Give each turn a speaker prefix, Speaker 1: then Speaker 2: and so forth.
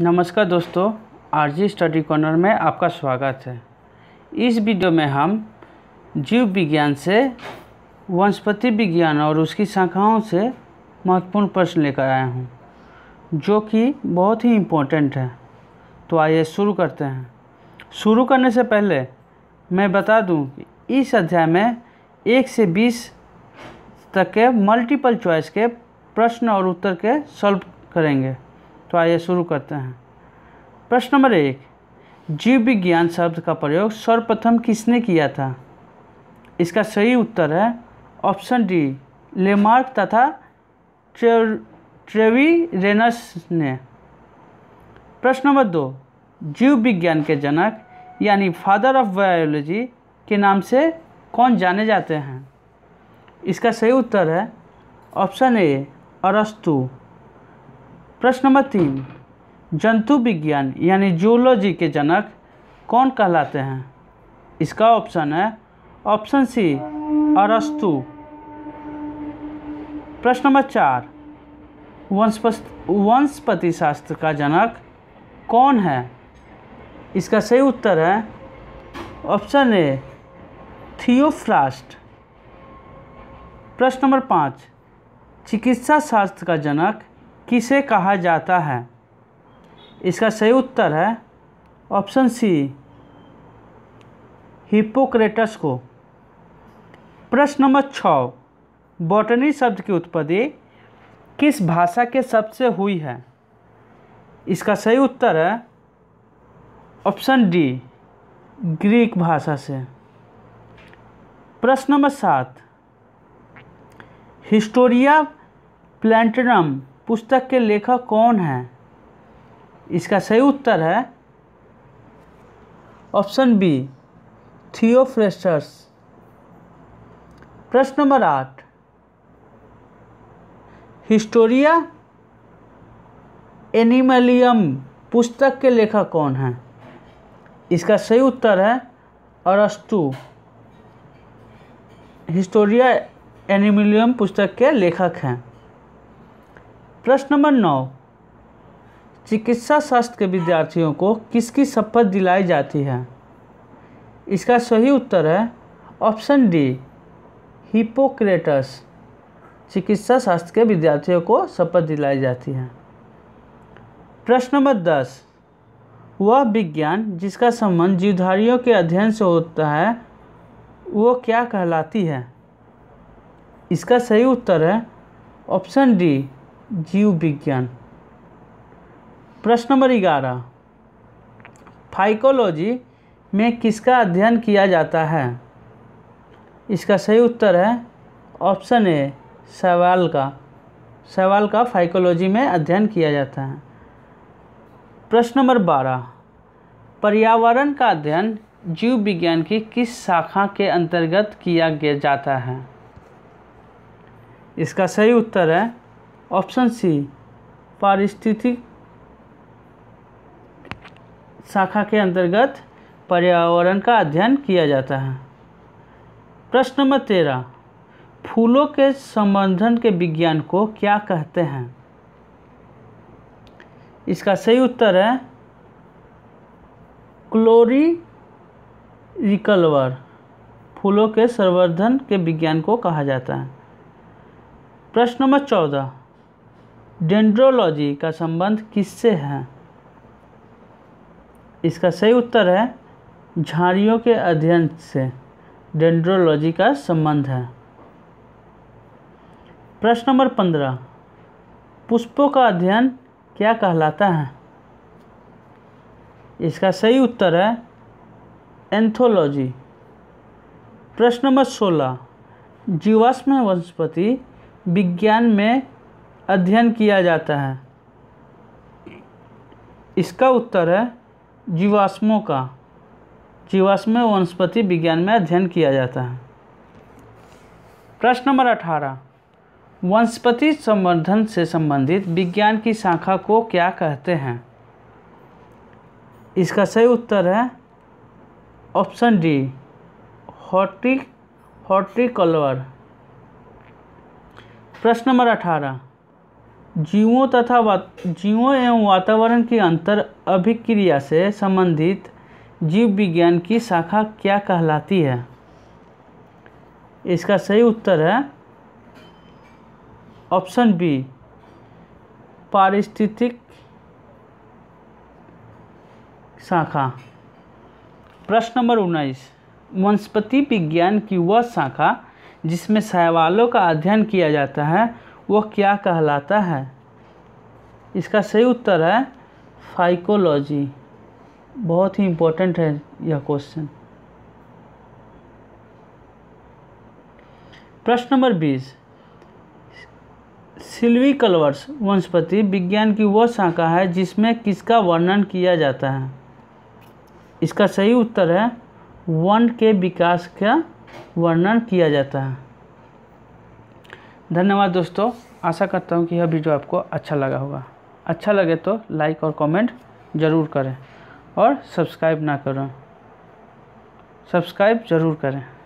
Speaker 1: नमस्कार दोस्तों RG study corner में आपका स्वागत है इस वीडियो में हम जीव विज्ञान से वनस्पति विज्ञान और उसकी शाखाओं से महत्वपूर्ण प्रश्न लेकर आया हूँ जो कि बहुत ही इम्पोर्टेंट है तो आइए शुरू करते हैं शुरू करने से पहले मैं बता दूं कि इस अध्याय में एक से बीस तक के मल्टीपल चॉइस के प्रश्न और उत्तर के सॉल्व करेंगे तो आइए शुरू करते हैं प्रश्न नंबर एक जीव विज्ञान शब्द का प्रयोग सर्वप्रथम किसने किया था इसका सही उत्तर है ऑप्शन डी लेमार्क तथा ट्रेवी रेनस ने प्रश्न नंबर दो जीव विज्ञान के जनक यानी फादर ऑफ बायोलॉजी के नाम से कौन जाने जाते हैं इसका सही उत्तर है ऑप्शन ए अरस्तु प्रश्न नंबर तीन जंतु विज्ञान यानी जूलॉजी के जनक कौन कहलाते हैं इसका ऑप्शन है ऑप्शन सी अरस्तु प्रश्न नंबर चार वंशपति वंशपति शास्त्र का जनक कौन है इसका सही उत्तर है ऑप्शन ए थियोफ्रास्ट प्रश्न नंबर पाँच चिकित्सा शास्त्र का जनक किसे कहा जाता है इसका सही उत्तर है ऑप्शन सी हिपोक्रेटस को प्रश्न नंबर छ बॉटनी शब्द की उत्पत्ति किस भाषा के शब्द से हुई है इसका सही उत्तर है ऑप्शन डी ग्रीक भाषा से प्रश्न नंबर सात हिस्टोरिया प्लैंटनम पुस्तक के लेखक कौन हैं इसका सही उत्तर है ऑप्शन बी थियोफ्रेस्टर्स प्रश्न नंबर आठ हिस्टोरिया एनिमलियम पुस्तक के लेखक कौन हैं इसका सही उत्तर है अरस्तु हिस्टोरिया एनिमलियम पुस्तक के लेखक हैं प्रश्न नंबर नौ चिकित्सा शास्त्र के विद्यार्थियों को किसकी शपथ दिलाई जाती है इसका सही उत्तर है ऑप्शन डी हिपोक्रेटस चिकित्सा शास्त्र के विद्यार्थियों को शपथ दिलाई जाती है प्रश्न नंबर दस वह विज्ञान जिसका संबंध जीवधारियों के अध्ययन से होता है वो क्या कहलाती है इसका सही उत्तर है ऑप्शन डी जीव विज्ञान प्रश्न नंबर ग्यारह फाइकोलॉजी में किसका अध्ययन किया जाता है इसका सही उत्तर है ऑप्शन ए सवाल का सवाल का फाइकोलॉजी में अध्ययन किया जाता है प्रश्न नंबर बारह पर्यावरण का अध्ययन जीव विज्ञान की किस शाखा के अंतर्गत किया जाता है इसका सही उत्तर है ऑप्शन सी पारिस्थितिक शाखा के अंतर्गत पर्यावरण का अध्ययन किया जाता है प्रश्न नंबर तेरह फूलों के संवर्धन के विज्ञान को क्या कहते हैं इसका सही उत्तर है क्लोरी रिकलवर फूलों के संवर्धन के विज्ञान को कहा जाता है प्रश्न नंबर चौदह डेंड्रोलॉजी का संबंध किससे है इसका सही उत्तर है झाड़ियों के अध्ययन से डेंड्रोलॉजी का संबंध है प्रश्न नंबर पंद्रह पुष्पों का अध्ययन क्या कहलाता है इसका सही उत्तर है एंथोलॉजी प्रश्न नंबर सोलह जीवाश्म वनस्पति विज्ञान में अध्ययन किया जाता है इसका उत्तर है जीवाश्मों का जीवाश्म वनस्पति विज्ञान में अध्ययन किया जाता है प्रश्न नंबर अठारह वनस्पति संवर्धन से संबंधित विज्ञान की शाखा को क्या कहते हैं इसका सही उत्तर है ऑप्शन डी हॉर्टिक हॉटिकलवर प्रश्न नंबर अठारह जीवों तथा जीवों एवं वातावरण की अंतर अभिक्रिया से संबंधित जीव विज्ञान की शाखा क्या कहलाती है इसका सही उत्तर है ऑप्शन बी पारिस्थितिक शाखा प्रश्न नंबर उन्नीस वनस्पति विज्ञान की वह शाखा जिसमें शैवालों का अध्ययन किया जाता है वह क्या कहलाता है इसका सही उत्तर है फाइकोलॉजी बहुत ही इम्पोर्टेंट है यह क्वेश्चन प्रश्न नंबर बीस सिल्वी कलवर्स वनस्पति विज्ञान की वह शाखा है जिसमें किसका वर्णन किया जाता है इसका सही उत्तर है वन के विकास का वर्णन किया जाता है धन्यवाद दोस्तों आशा करता हूँ कि यह वीडियो आपको अच्छा लगा होगा अच्छा लगे तो लाइक और कमेंट ज़रूर करें और सब्सक्राइब ना करें सब्सक्राइब ज़रूर करें